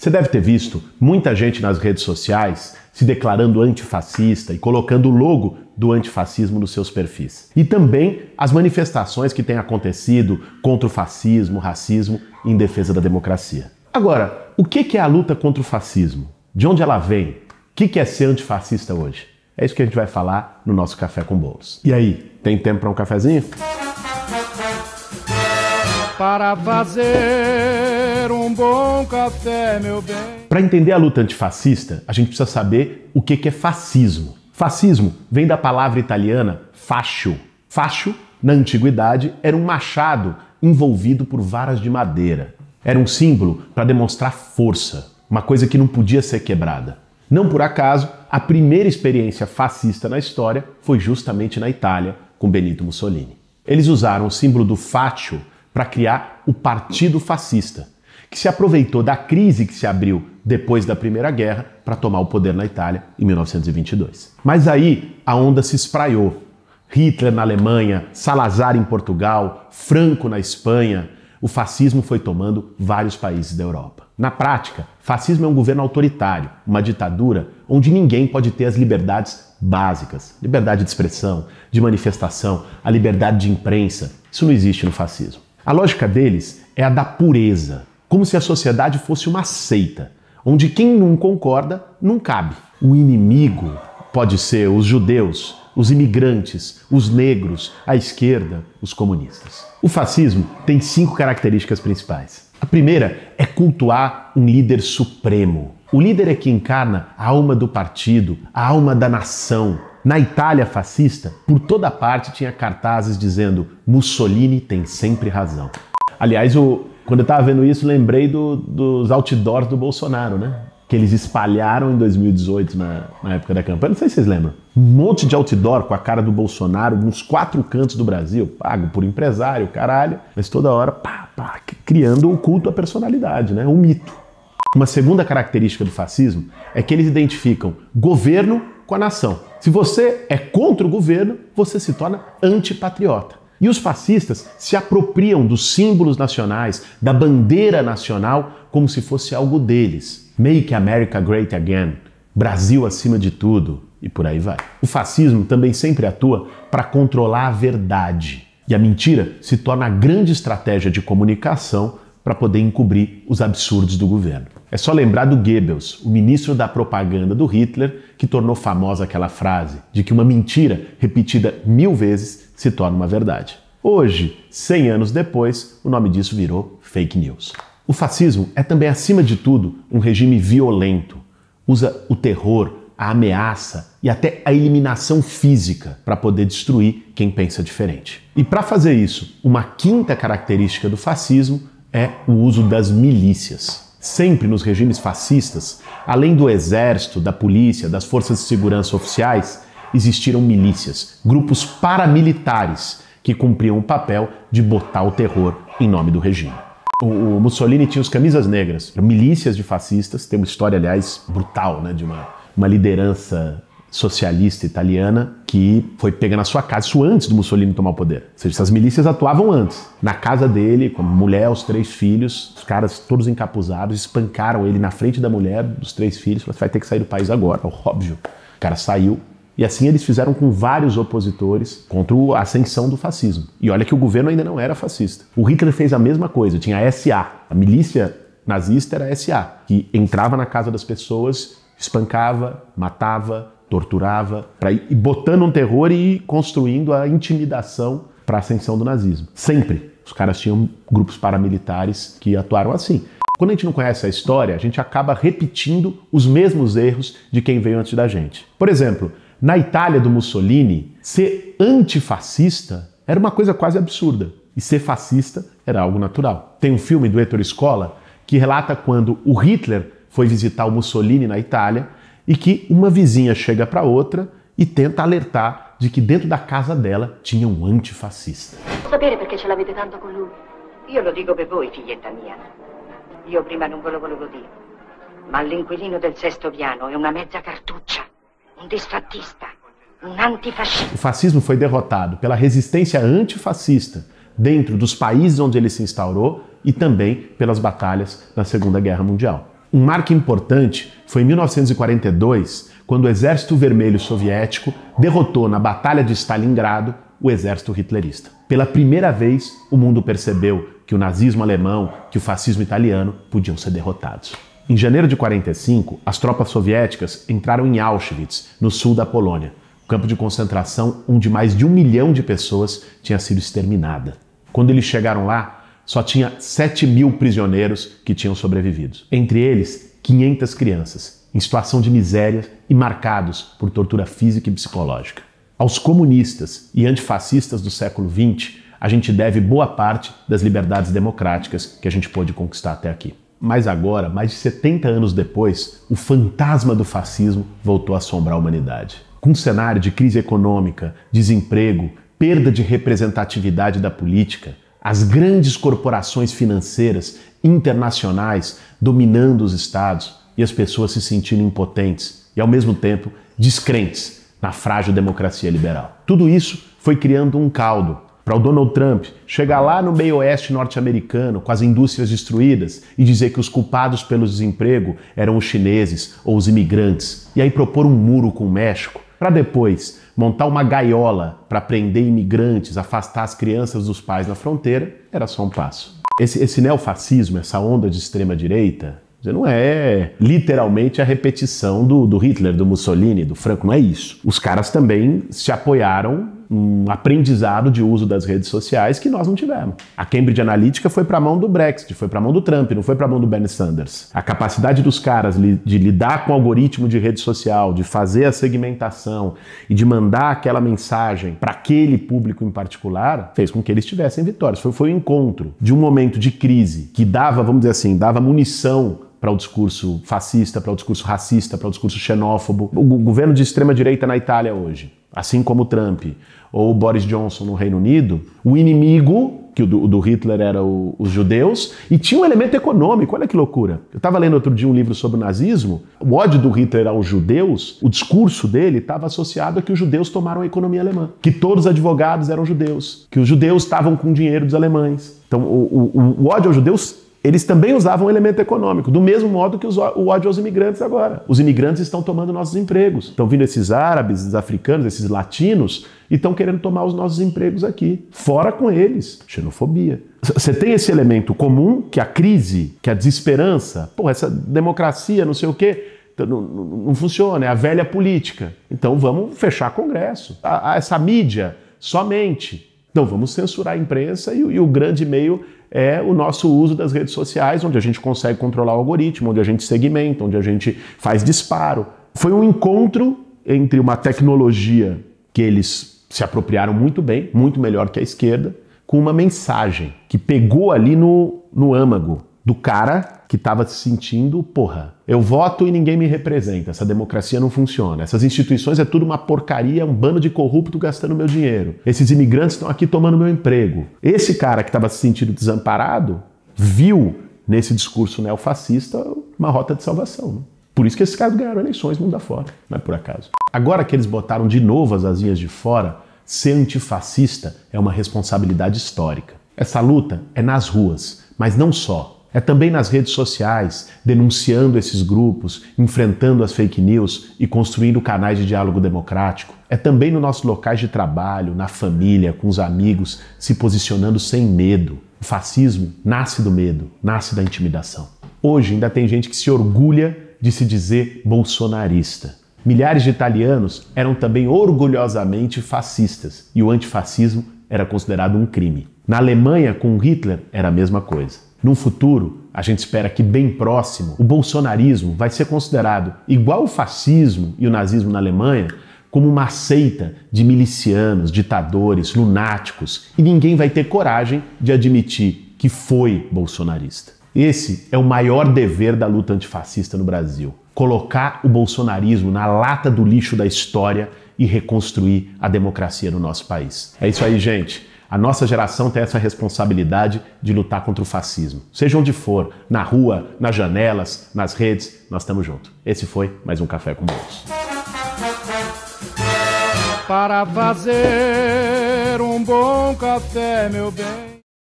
Você deve ter visto muita gente nas redes sociais se declarando antifascista e colocando o logo do antifascismo nos seus perfis. E também as manifestações que têm acontecido contra o fascismo, racismo em defesa da democracia. Agora, o que é a luta contra o fascismo? De onde ela vem? O que é ser antifascista hoje? É isso que a gente vai falar no nosso Café com Bolos. E aí, tem tempo para um cafezinho? Para fazer um bom café, meu bem. Para entender a luta antifascista, a gente precisa saber o que é fascismo. Fascismo vem da palavra italiana fascio. Fascio, na antiguidade, era um machado envolvido por varas de madeira. Era um símbolo para demonstrar força, uma coisa que não podia ser quebrada. Não por acaso, a primeira experiência fascista na história foi justamente na Itália, com Benito Mussolini. Eles usaram o símbolo do fascio para criar o Partido Fascista, que se aproveitou da crise que se abriu depois da Primeira Guerra para tomar o poder na Itália em 1922. Mas aí a onda se espraiou. Hitler na Alemanha, Salazar em Portugal, Franco na Espanha, o fascismo foi tomando vários países da Europa. Na prática, fascismo é um governo autoritário, uma ditadura onde ninguém pode ter as liberdades básicas, liberdade de expressão, de manifestação, a liberdade de imprensa. Isso não existe no fascismo. A lógica deles é a da pureza como se a sociedade fosse uma seita, onde quem não concorda não cabe. O inimigo pode ser os judeus, os imigrantes, os negros, a esquerda, os comunistas. O fascismo tem cinco características principais. A primeira é cultuar um líder supremo. O líder é que encarna a alma do partido, a alma da nação. Na Itália fascista, por toda parte tinha cartazes dizendo Mussolini tem sempre razão. Aliás, o quando eu estava vendo isso, lembrei do, dos outdoors do Bolsonaro, né? Que eles espalharam em 2018, na, na época da campanha. Não sei se vocês lembram. Um monte de outdoor com a cara do Bolsonaro nos quatro cantos do Brasil, pago por empresário, caralho. Mas toda hora, pá, pá, criando o culto à personalidade, né? Um mito. Uma segunda característica do fascismo é que eles identificam governo com a nação. Se você é contra o governo, você se torna antipatriota. E os fascistas se apropriam dos símbolos nacionais, da bandeira nacional, como se fosse algo deles. Make America Great Again, Brasil acima de tudo, e por aí vai. O fascismo também sempre atua para controlar a verdade. E a mentira se torna a grande estratégia de comunicação para poder encobrir os absurdos do governo. É só lembrar do Goebbels, o ministro da propaganda do Hitler, que tornou famosa aquela frase de que uma mentira repetida mil vezes se torna uma verdade. Hoje, 100 anos depois, o nome disso virou fake news. O fascismo é também, acima de tudo, um regime violento. Usa o terror, a ameaça e até a eliminação física para poder destruir quem pensa diferente. E para fazer isso, uma quinta característica do fascismo é o uso das milícias sempre nos regimes fascistas, além do exército, da polícia, das forças de segurança oficiais, existiram milícias, grupos paramilitares que cumpriam o papel de botar o terror em nome do regime. O, Mussolini tinha os camisas negras, milícias de fascistas, tem uma história, aliás, brutal, né, de uma, uma liderança socialista italiana que foi pega na sua casa, isso antes do Mussolini tomar o poder. Ou seja, essas milícias atuavam antes. Na casa dele, com a mulher, os três filhos, os caras todos encapuzados, espancaram ele na frente da mulher, dos três filhos, falaram, vai ter que sair do país agora, óbvio. O cara saiu. E assim eles fizeram com vários opositores contra a ascensão do fascismo. E olha que o governo ainda não era fascista. O Hitler fez a mesma coisa, tinha a SA, a milícia nazista era a SA, que entrava na casa das pessoas, espancava, matava, torturava, para ir botando um terror e construindo a intimidação para a ascensão do nazismo. Sempre. Os caras tinham grupos paramilitares que atuaram assim. Quando a gente não conhece a história, a gente acaba repetindo os mesmos erros de quem veio antes da gente. Por exemplo, na Itália do Mussolini, ser antifascista era uma coisa quase absurda. E ser fascista era algo natural. Tem um filme do Ettore Scola que relata quando o Hitler foi visitar o Mussolini na Itália e que uma vizinha chega para outra e tenta alertar de que dentro da casa dela tinha um antifascista. Sapere perché ce l'avete tanto con lui? Io lo dico per voi, figlietta mia. Io prima non ve lo volevo dire, ma l'inquilino del sesto piano è una mezza cartuccia, un disfattista, um antifascista. O fascismo foi derrotado pela resistência antifascista dentro dos países onde ele se instaurou e também pelas batalhas na Segunda Guerra Mundial. Um marco importante foi em 1942, quando o Exército Vermelho Soviético derrotou na Batalha de Stalingrado o exército hitlerista. Pela primeira vez, o mundo percebeu que o nazismo alemão, que o fascismo italiano podiam ser derrotados. Em janeiro de 45, as tropas soviéticas entraram em Auschwitz, no sul da Polônia, campo de concentração onde mais de um milhão de pessoas tinha sido exterminada. Quando eles chegaram lá, só tinha 7 mil prisioneiros que tinham sobrevivido. Entre eles, 500 crianças, em situação de miséria e marcados por tortura física e psicológica. Aos comunistas e antifascistas do século XX, a gente deve boa parte das liberdades democráticas que a gente pôde conquistar até aqui. Mas agora, mais de 70 anos depois, o fantasma do fascismo voltou a assombrar a humanidade. Com um cenário de crise econômica, desemprego, perda de representatividade da política, as grandes corporações financeiras internacionais dominando os estados e as pessoas se sentindo impotentes e, ao mesmo tempo, descrentes na frágil democracia liberal. Tudo isso foi criando um caldo para o Donald Trump chegar lá no meio-oeste norte-americano com as indústrias destruídas e dizer que os culpados pelo desemprego eram os chineses ou os imigrantes, e aí propor um muro com o México para depois montar uma gaiola para prender imigrantes, afastar as crianças dos pais na fronteira, era só um passo. Esse, esse neofascismo, essa onda de extrema-direita, não é literalmente a repetição do, do Hitler, do Mussolini, do Franco, não é isso. Os caras também se apoiaram um aprendizado de uso das redes sociais que nós não tivemos. A Cambridge Analytica foi para a mão do Brexit, foi para a mão do Trump, não foi para a mão do Bernie Sanders. A capacidade dos caras li de lidar com o algoritmo de rede social, de fazer a segmentação e de mandar aquela mensagem para aquele público em particular, fez com que eles tivessem vitórias. Foi, foi o encontro de um momento de crise que dava, vamos dizer assim, dava munição para o discurso fascista, para o discurso racista, para o discurso xenófobo. O governo de extrema direita na Itália hoje assim como Trump ou Boris Johnson no Reino Unido, o inimigo que o do, do Hitler era o, os judeus e tinha um elemento econômico. Olha que loucura! Eu estava lendo outro dia um livro sobre o nazismo. O ódio do Hitler aos judeus, o discurso dele estava associado a que os judeus tomaram a economia alemã, que todos os advogados eram judeus, que os judeus estavam com dinheiro dos alemães. Então, o, o ódio aos judeus eles também usavam um elemento econômico, do mesmo modo que os, o ódio aos imigrantes agora. Os imigrantes estão tomando nossos empregos. Estão vindo esses árabes, esses africanos, esses latinos e estão querendo tomar os nossos empregos aqui. Fora com eles. Xenofobia. Você tem esse elemento comum, que é a crise, que é a desesperança. Pô, essa democracia, não sei o quê. Então, não, não, não, funciona, é a velha política. Então vamos fechar Congresso. A, a, essa mídia somente não vamos censurar a imprensa e, e o grande meio é o nosso uso das redes sociais, onde a gente consegue controlar o algoritmo, onde a gente segmenta, onde a gente faz disparo. Foi um encontro entre uma tecnologia que eles se apropriaram muito bem, muito melhor que a esquerda, com uma mensagem que pegou ali no, no âmago do cara que estava se sentindo, porra, eu voto e ninguém me representa, essa democracia não funciona, essas instituições é tudo uma porcaria, um bando de corrupto gastando meu dinheiro, esses imigrantes estão aqui tomando meu emprego. Esse cara que estava se sentindo desamparado viu nesse discurso neofascista uma rota de salvação. Né? Por isso que esses caras ganharam eleições mundo afora, não é por acaso. Agora que eles botaram de novo as asinhas de fora, ser antifascista é uma responsabilidade histórica. Essa luta é nas ruas, mas não só. É também nas redes sociais, denunciando esses grupos, enfrentando as fake news e construindo canais de diálogo democrático. É também nos nossos locais de trabalho, na família, com os amigos, se posicionando sem medo. O fascismo nasce do medo, nasce da intimidação. Hoje ainda tem gente que se orgulha de se dizer bolsonarista. Milhares de italianos eram também orgulhosamente fascistas e o antifascismo era considerado um crime. Na Alemanha, com Hitler, era a mesma coisa. Num futuro, a gente espera que bem próximo, o bolsonarismo vai ser considerado, igual o fascismo e o nazismo na Alemanha, como uma seita de milicianos, ditadores, lunáticos, e ninguém vai ter coragem de admitir que foi bolsonarista. Esse é o maior dever da luta antifascista no Brasil: colocar o bolsonarismo na lata do lixo da história e reconstruir a democracia no nosso país. É isso aí, gente. A nossa geração tem essa responsabilidade de lutar contra o fascismo. Seja onde for, na rua, nas janelas, nas redes, nós estamos juntos. Esse foi mais um Café com Bolos. Para fazer um bom café, meu bem.